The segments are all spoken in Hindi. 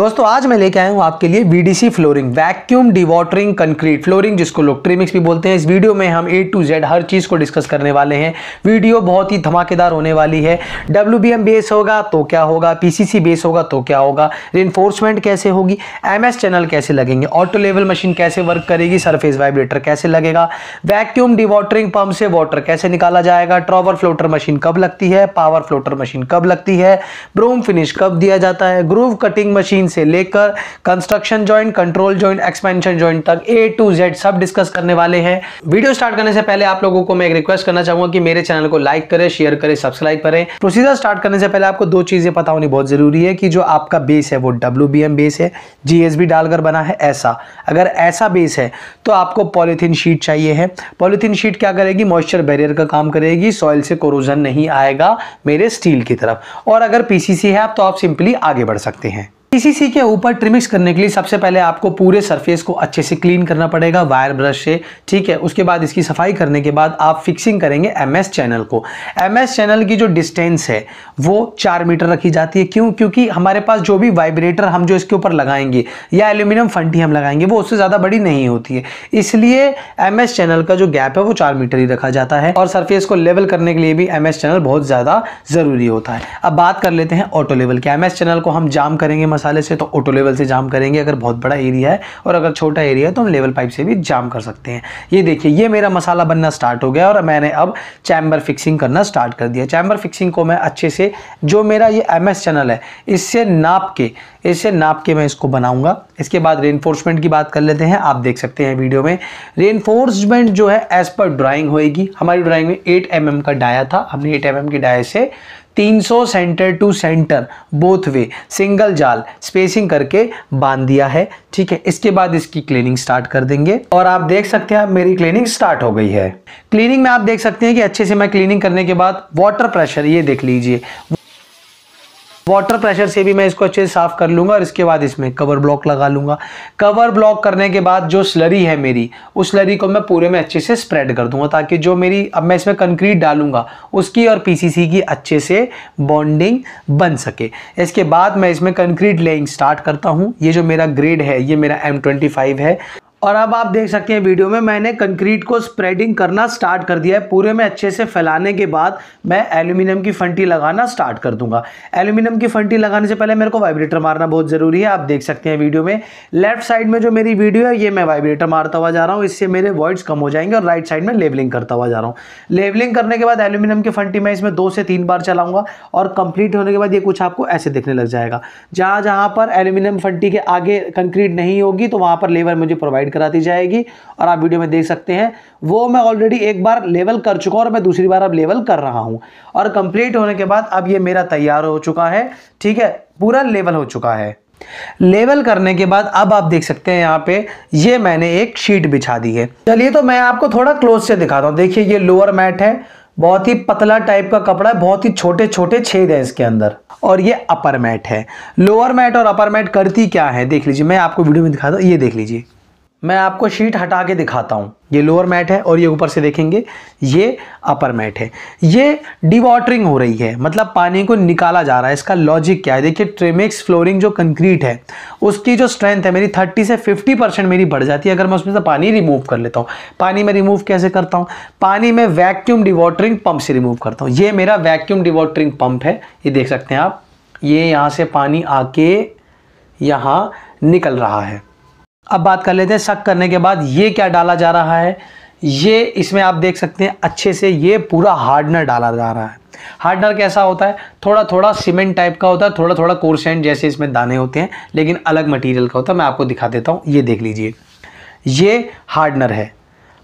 दोस्तों आज मैं लेके आया हूँ आपके लिए VDC flooring vacuum dewatering concrete flooring जिसको लोग ट्रीमिक्स भी बोलते हैं इस वीडियो में हम ए टू जेड हर चीज़ को डिस्कस करने वाले हैं वीडियो बहुत ही धमाकेदार होने वाली है डब्ल्यू बी एम बेस होगा तो क्या होगा पी बेस होगा तो क्या होगा रेनफोर्समेंट कैसे होगी एम चैनल कैसे लगेंगे ऑटो लेवल मशीन कैसे वर्क करेगी सरफेस वाइब्रेटर कैसे लगेगा वैक्यूम डिवॉटरिंग पंप से वाटर कैसे निकाला जाएगा ट्रॉवर फ्लोटर मशीन कब लगती है पावर फ्लोटर मशीन कब लगती है ब्रोम फिनिश कब दिया जाता है ग्रूव कटिंग मशीन से लेकर construction joint control joint expansion joint तक ए टू जेड सब डिस्कस करने वाले हैं वीडियो स्टार्ट करने से पहले आप लोगों को मैं एक रिक्वेस्ट करना चाहूंगा कि मेरे चैनल को लाइक करें शेयर करें सब्सक्राइब करें प्रोसीजर स्टार्ट करने से पहले आपको दो चीजें पता होनी बहुत जरूरी है कि जो आपका बेस है वो डब्ल्यू बेस है जीएसबी डालकर बना है ऐसा अगर ऐसा बेस है तो आपको पॉलीथीन शीट चाहिए है पॉलीथीन शीट क्या करेगी मॉइस्चर बैरियर का काम करेगी सॉइल से कोरोजन नहीं आएगा मेरे स्टील की तरफ और अगर पीसीसी है आप तो आप सिंपली आगे बढ़ सकते हैं पीसीसी के ऊपर ट्रिमिक्स करने के लिए सबसे पहले आपको पूरे सरफेस को अच्छे से क्लीन करना पड़ेगा वायर ब्रश से ठीक है उसके बाद इसकी सफाई करने के बाद आप फिक्सिंग करेंगे एमएस चैनल को एमएस चैनल की जो डिस्टेंस है वो चार मीटर रखी जाती है क्यों क्योंकि हमारे पास जो भी वाइब्रेटर हम जो इसके ऊपर लगाएंगे या एल्यूमिनियम फंटी हम लगाएंगे वो उससे ज़्यादा बड़ी नहीं होती है इसलिए एम चैनल का जो गैप है वो चार मीटर ही रखा जाता है और सरफेस को लेवल करने के लिए भी एम चैनल बहुत ज़्यादा ज़रूरी होता है अब बात कर लेते हैं ऑटो लेवल के एम चैनल को हम जाम करेंगे मसाले से तो ऑटो लेवल से जाम करेंगे अगर बहुत बड़ा एरिया है और अगर छोटा एरिया है तो हम लेवल पाइप से भी जाम कर सकते हैं ये देखिए ये मेरा मसाला बनना स्टार्ट हो गया और मैंने अब चैम्बर फिक्सिंग करना स्टार्ट कर दिया चैम्बर फिक्सिंग को मैं अच्छे से जो मेरा ये एम चैनल है इससे नाप के इससे नाप के मैं इसको बनाऊंगा इसके बाद रेनफोर्समेंट की बात कर लेते हैं आप देख सकते हैं वीडियो में रेनफोर्समेंट जो है एज पर ड्राइंग होएगी हमारी ड्राइंग में 8 एम mm का डाया था हमने 8 एम mm के डाया से 300 centre to centre both way single जाल स्पेसिंग करके बांध दिया है ठीक है इसके बाद इसकी क्लीनिंग स्टार्ट कर देंगे और आप देख सकते हैं मेरी क्लीनिंग स्टार्ट हो गई है क्लीनिंग में आप देख सकते हैं कि अच्छे से मैं क्लीनिंग करने के बाद वाटर प्रेशर ये देख लीजिए वाटर प्रेशर से भी मैं इसको अच्छे से साफ कर लूँगा और इसके बाद इसमें कवर ब्लॉक लगा लूँगा कवर ब्लॉक करने के बाद जो स्लरी है मेरी उस स्लरी को मैं पूरे में अच्छे से स्प्रेड कर दूंगा ताकि जो मेरी अब मैं इसमें कंक्रीट डालूंगा उसकी और पीसीसी की अच्छे से बॉन्डिंग बन सके इसके बाद मैं इसमें कंक्रीट लेइंग स्टार्ट करता हूँ ये जो मेरा ग्रेड है ये मेरा एम है और अब आप देख सकते हैं वीडियो में मैंने कंक्रीट को स्प्रेडिंग करना स्टार्ट कर दिया है पूरे में अच्छे से फैलाने के बाद मैं एल्यूमिनियम की फंटी लगाना स्टार्ट कर दूंगा एल्यूमिनियम की फंटी लगाने से पहले मेरे को वाइब्रेटर मारना बहुत ज़रूरी है आप देख सकते हैं वीडियो में लेफ्ट साइड में जो मेरी वीडियो है ये मैं वाइब्रेटर मारता हुआ जा रहा हूँ इससे मेरे वॉइड्स कम हो जाएंगे और राइट साइड में लेवलिंग करता हुआ जा रहा हूँ लेवलिंग करने के बाद एल्यूमिनियम की फंटी मैं इसमें दो से तीन बार चलाऊँगा और कंप्लीट होने के बाद ये कुछ आपको ऐसे दिखने लग जाएगा जहाँ जहाँ पर एल्यूमिनियम फंटी के आगे कंक्रीट नहीं होगी तो वहाँ पर लेबर मुझे प्रोवाइड ऐड करा दी जाएगी और आप वीडियो में देख सकते हैं वो मैं ऑलरेडी एक बार लेवल कर चुका हूँ और मैं दूसरी बार अब लेवल कर रहा हूँ और कंप्लीट होने के बाद अब ये मेरा तैयार हो चुका है ठीक है पूरा लेवल हो चुका है लेवल करने के बाद अब आप देख सकते हैं यहाँ पे ये मैंने एक शीट बिछा दी है चलिए तो मैं आपको थोड़ा क्लोज से दिखाता हूँ देखिए ये लोअर मैट है बहुत ही पतला टाइप का कपड़ा है बहुत ही छोटे छोटे छेद हैं इसके अंदर और ये अपर मैट है लोअर मैट और अपर मैट करती क्या है देख लीजिए मैं आपको वीडियो में दिखाता हूँ ये देख लीजिए मैं आपको शीट हटा के दिखाता हूँ ये लोअर मैट है और ये ऊपर से देखेंगे ये अपर मैट है ये डिवाटरिंग हो रही है मतलब पानी को निकाला जा रहा है इसका लॉजिक क्या है देखिए ट्रेमिक्स फ्लोरिंग जो कंक्रीट है उसकी जो स्ट्रेंथ है मेरी 30 से 50 परसेंट मेरी बढ़ जाती है अगर मैं उसमें से पानी रिमूव कर लेता हूँ पानी मैं रिमूव कैसे करता हूँ पानी में वैक्यूम डिवाटरिंग पंप से रिमूव करता हूँ ये मेरा वैक्यूम डिवाटरिंग पम्प है ये देख सकते हैं आप ये यहाँ से पानी आके यहाँ निकल रहा है अब बात कर लेते हैं शक करने के बाद ये क्या डाला जा रहा है ये इसमें आप देख सकते हैं अच्छे से ये पूरा हार्डनर डाला जा रहा है हार्डनर कैसा होता है थोड़ा थोड़ा सीमेंट टाइप का होता है थोड़ा थोड़ा कोरसेंट जैसे इसमें दाने होते हैं लेकिन अलग मटेरियल का होता है मैं आपको दिखा देता हूँ ये देख लीजिए ये हार्डनर है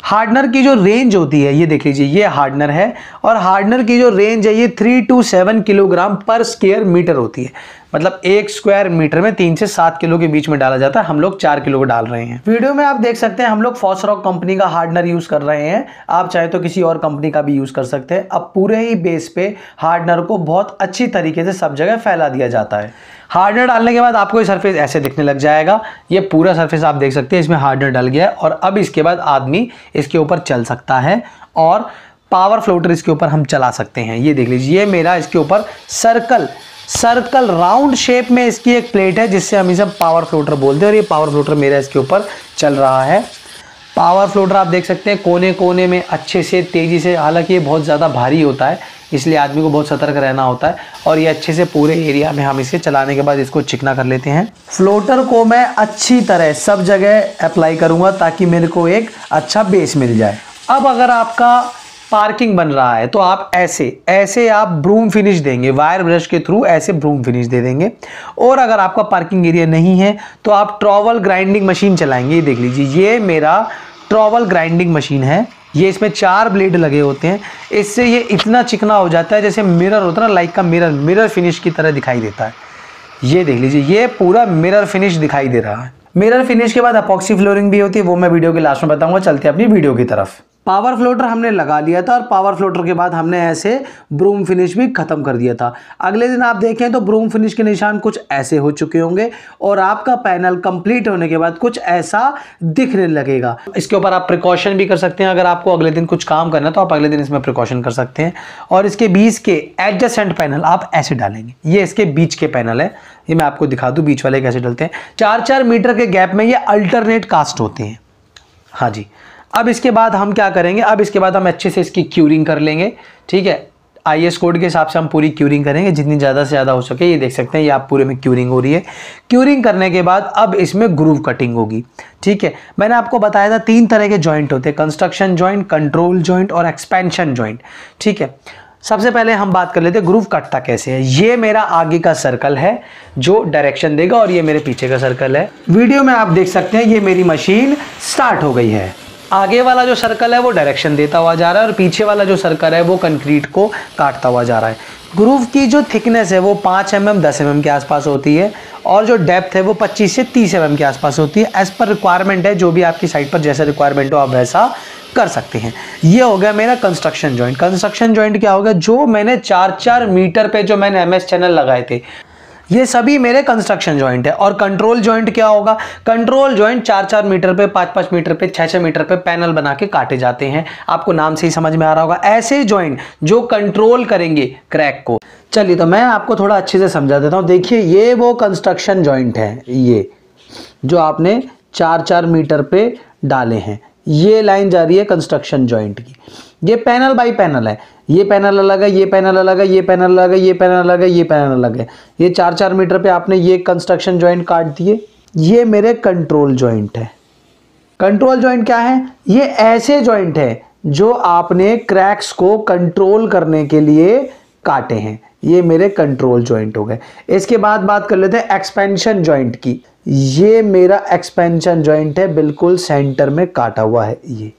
हार्डनर की जो रेंज होती है ये देख लीजिए ये हार्डनर है और हार्डनर की जो रेंज है ये three two seven kilogram per square metre होती है मतलब एक स्क्वायर मीटर में तीन से सात किलो के बीच में डाला जाता है हम लोग चार किलो डाल रहे हैं वीडियो में आप देख सकते हैं हम लोग फॉसरॉक कंपनी का हार्डनर यूज़ कर रहे हैं आप चाहे तो किसी और कंपनी का भी यूज़ कर सकते हैं अब पूरे ही बेस पे हार्डनर को बहुत अच्छी तरीके से सब जगह फैला दिया जाता है हार्डनर डालने के बाद आपको ये सरफेस ऐसे दिखने लग जाएगा ये पूरा सरफेस आप देख सकते हैं इसमें हार्डनर डल गया है और अब इसके बाद आदमी इसके ऊपर चल सकता है और पावर फ्लोटर इसके ऊपर हम चला सकते हैं ये देख लीजिए ये मेरा इसके ऊपर सर्कल सर्कल राउंड शेप में इसकी एक प्लेट है जिससे हम इसे पावर फ्लोटर बोलते हैं और ये पावर फ्लोटर मेरा इसके ऊपर चल रहा है पावर फ्लोटर आप देख सकते हैं कोने कोने में अच्छे से तेज़ी से हालांकि ये बहुत ज़्यादा भारी होता है इसलिए आदमी को बहुत सतर्क रहना होता है और ये अच्छे से पूरे एरिया में हम इसे चलाने के बाद इसको चिकना कर लेते हैं फ्लोटर को मैं अच्छी तरह सब जगह अप्लाई करूँगा ताकि मेरे को एक अच्छा बेस मिल जाए अब अगर आपका पार्किंग बन रहा है तो आप ऐसे ऐसे आप ब्रूम फिनिश देंगे वायर ब्रश के थ्रू ऐसे ब्रूम फिनिश दे देंगे और अगर आपका पार्किंग एरिया नहीं है तो आप ट्रॉवल ग्राइंडिंग मशीन चलाएंगे ये देख लीजिए ये मेरा ट्रॉवल ग्राइंडिंग मशीन है ये इसमें चार ब्लेड लगे होते हैं इससे ये इतना चिकना हो जाता है जैसे मिरर होता है ना लाइक का मिरर मिरर फिनिश की तरह दिखाई देता है ये देख लीजिए ये पूरा मिरर फिनिश दिखाई दे रहा है मिरर फिनिश के बाद अपॉक्सी फ्लोरिंग भी होती है वो मैं वीडियो के लास्ट में बताऊंगा चलते अपनी वीडियो की तरफ पावर फ्लोटर हमने लगा लिया था और पावर फ्लोटर के बाद हमने ऐसे ब्रूम फिनिश भी ख़त्म कर दिया था अगले दिन आप देखें तो ब्रूम फिनिश के निशान कुछ ऐसे हो चुके होंगे और आपका पैनल कंप्लीट होने के बाद कुछ ऐसा दिखने लगेगा इसके ऊपर आप प्रिकॉशन भी कर सकते हैं अगर आपको अगले दिन कुछ काम करना तो आप अगले दिन इसमें प्रिकॉशन कर सकते हैं और इसके बीच के एडजस्टेंट पैनल आप ऐसे डालेंगे ये इसके बीच के पैनल है ये मैं आपको दिखा दूँ बीच वाले कैसे डलते हैं चार चार मीटर के गैप में ये अल्टरनेट कास्ट होते हैं हाँ जी अब इसके बाद हम क्या करेंगे अब इसके बाद हम अच्छे से इसकी क्यूरिंग कर लेंगे ठीक है आई एस कोड के हिसाब से हम पूरी क्यूरिंग करेंगे जितनी ज़्यादा से ज़्यादा हो सके ये देख सकते हैं ये आप पूरे में क्यूरिंग हो रही है क्यूरिंग करने के बाद अब इसमें ग्रूव कटिंग होगी ठीक है मैंने आपको बताया था तीन तरह के जॉइंट होते हैं कंस्ट्रक्शन जॉइंट कंट्रोल जॉइंट और एक्सपेंशन जॉइंट ठीक है सबसे पहले हम बात कर लेते हैं ग्रूव कटता कैसे है ये मेरा आगे का सर्कल है जो डायरेक्शन देगा और ये मेरे पीछे का सर्कल है वीडियो में आप देख सकते हैं ये मेरी मशीन स्टार्ट हो गई है आगे वाला जो सर्कल है वो डायरेक्शन देता हुआ जा रहा है और पीछे वाला जो सर्कल है वो कंक्रीट को काटता हुआ जा रहा है ग्रूव की जो थिकनेस है वो पाँच एम mm, एम दस एम mm एम के आसपास होती है और जो डेप्थ है वो पच्चीस से तीस एम mm एम के आसपास होती है एज़ पर रिक्वायरमेंट है जो भी आपकी साइट पर जैसा रिक्वायरमेंट हो आप वैसा कर सकते हैं ये हो गया मेरा कंस्ट्रक्शन जॉइंट कंस्ट्रक्शन जॉइंट क्या हो गया जो मैंने चार चार मीटर पे जो मैंने एम एस चैनल लगाए थे ये सभी मेरे कंस्ट्रक्शन जॉइंट है और कंट्रोल जॉइंट क्या होगा कंट्रोल जॉइंट चार चार मीटर पे पाँच पाँच मीटर पे छः छः मीटर पे पैनल बना के काटे जाते हैं आपको नाम से ही समझ में आ रहा होगा ऐसे जॉइंट जो कंट्रोल करेंगे क्रैक को चलिए तो मैं आपको थोड़ा अच्छे से समझा देता हूँ देखिए ये वो कंस्ट्रक्शन ज्वाइंट है ये जो आपने चार चार मीटर पे डाले हैं ये लाइन जा रही है कंस्ट्रक्शन ज्वाइंट की ये पैनल बाई पैनल है ये पैनल अलग है ये पैनल अलग है ये पैनल अलग है ये पैनल अलग है ये पैनल अलग है ये चार चार मीटर पे आपने ये कंस्ट्रक्शन ज्वाइंट काट दिए ये मेरे कंट्रोल ज्वाइंट है कंट्रोल ज्वाइंट क्या है ये ऐसे ज्वाइंट है जो आपने क्रैक्स को कंट्रोल करने के लिए काटे हैं ये मेरे कंट्रोल ज्वाइंट हो गए इसके बाद बात कर लेते हैं एक्सपेंशन ज्वाइंट की ये मेरा एक्सपेंशन जॉइंट है बिल्कुल सेंटर में काटा हुआ है ये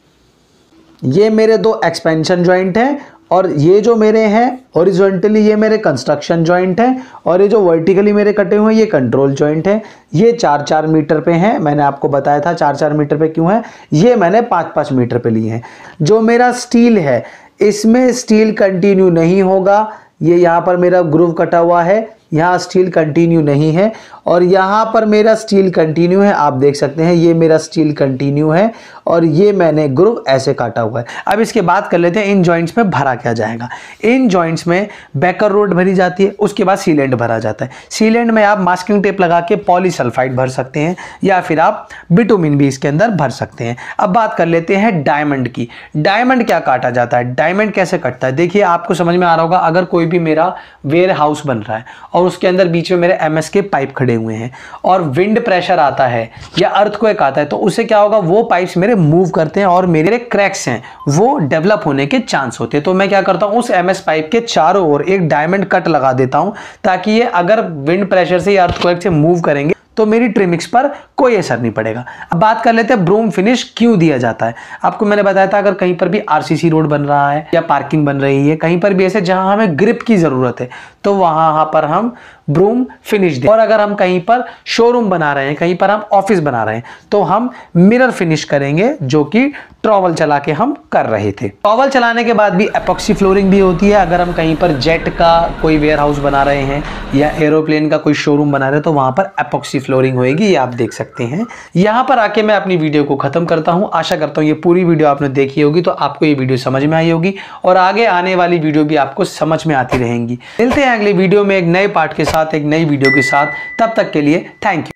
ये मेरे दो एक्सपेंशन जॉइंट हैं और ये जो मेरे हैं ओरिजेंटली ये मेरे कंस्ट्रक्शन जॉइंट हैं और ये जो वर्टिकली मेरे कटे हुए हैं ये कंट्रोल जॉइंट है ये चार चार मीटर पे हैं मैंने आपको बताया था चार चार मीटर पे क्यों है ये मैंने पाँच पाँच मीटर पे लिए हैं जो मेरा स्टील है इसमें स्टील कंटिन्यू नहीं होगा ये यहाँ पर मेरा ग्रूव कटा हुआ है यहाँ स्टील कंटिन्यू नहीं है और यहाँ पर मेरा स्टील कंटिन्यू है आप देख सकते हैं ये मेरा स्टील कंटिन्यू है और ये मैंने ग्रुप ऐसे काटा हुआ है अब इसके बाद कर लेते हैं इन जॉइंट्स में भरा क्या जाएगा इन जॉइंट्स में बैकर रोड भरी जाती है उसके बाद सीलेंट भरा जाता है सीलेंट में आप मास्किंग टेप लगा के पॉलीसल्फाइड भर सकते हैं या फिर आप बिटोमिन भी इसके अंदर भर सकते हैं अब बात कर लेते हैं डायमंड की डायमंड क्या काटा जाता है डायमंड कैसे कटता है देखिए आपको समझ में आ रहा होगा अगर कोई भी मेरा वेयर हाउस बन रहा है और उसके अंदर बीच में मेरे एम के पाइप खड़े हुए हैं और विंड प्रेशर आता है या अर्थ को एक आता है तो उससे क्या होगा वो पाइप्स मेरे मूव करते हैं और मेरे क्रैक्स हैं वो डेवलप होने के चांस होते हैं तो मैं क्या करता हूँ उस एम पाइप के चारों ओर एक डायमंड कट लगा देता हूँ ताकि ये अगर विंड प्रेशर से या अर्थ से मूव करेंगे तो मेरी ट्रिमिक्स पर कोई असर नहीं पड़ेगा अब बात कर लेते हैं ब्रोम फिनिश क्यों दिया जाता है आपको मैंने बताया था अगर कहीं पर भी आरसीसी रोड बन रहा है या पार्किंग बन रही है कहीं पर भी ऐसे जहां हमें ग्रिप की ज़रूरत है तो वहाँ पर हम ब्रूम फिनिश दें और अगर हम कहीं पर शोरूम बना रहे हैं कहीं पर हम ऑफिस बना रहे हैं तो हम मिरर फिनिश करेंगे जो कि ट्रॉवल चला के हम कर रहे थे ट्रॉवल चलाने के बाद भी एपॉक्सी फ्लोरिंग भी होती है अगर हम कहीं पर जेट का कोई वेयर हाउस बना रहे हैं या एरोप्लेन का कोई शोरूम बना रहे हैं तो वहाँ पर एपॉक्सी फ्लोरिंग होएगी ये आप देख सकते हैं यहाँ पर आके मैं अपनी वीडियो को ख़त्म करता हूँ आशा करता हूँ ये पूरी वीडियो आपने देखी होगी तो आपको ये वीडियो समझ में आई होगी और आगे आने वाली वीडियो भी आपको समझ में आती रहेंगी मिलते हैं अगले वीडियो में एक नए पार्ट के साथ साथ एक नई वीडियो के साथ तब तक के लिए थैंक यू